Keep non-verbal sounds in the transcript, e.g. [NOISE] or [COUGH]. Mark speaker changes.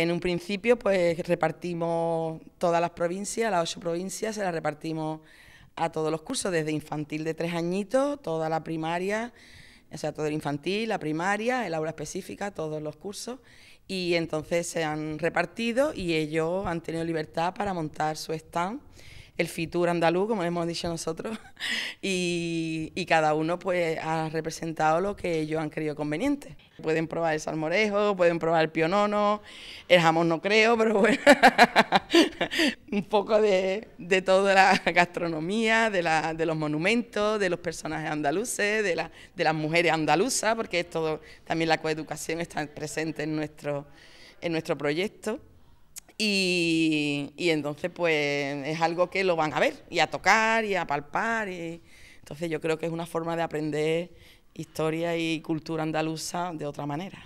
Speaker 1: En un principio, pues repartimos todas las provincias, las ocho provincias, se las repartimos a todos los cursos, desde infantil de tres añitos, toda la primaria, o sea, todo el infantil, la primaria, el aula específica, todos los cursos. Y entonces se han repartido y ellos han tenido libertad para montar su stand el Fitur andaluz, como hemos dicho nosotros, [LAUGHS] y, cada uno pues ha representado lo que ellos han creído conveniente. Pueden probar el salmorejo, pueden probar el pionono, el jamón no creo, pero bueno, [LAUGHS] un poco de, de, toda la gastronomía, de, la, de, los monumentos, de los personajes andaluces, de, la, de las mujeres andaluzas, porque todo, también la coeducación está presente en nuestro, en nuestro proyecto. Y, entonces, pues es algo que lo van a ver y a tocar y a palpar. Y, entonces, yo creo que es una forma de aprender historia y cultura andaluza de otra manera.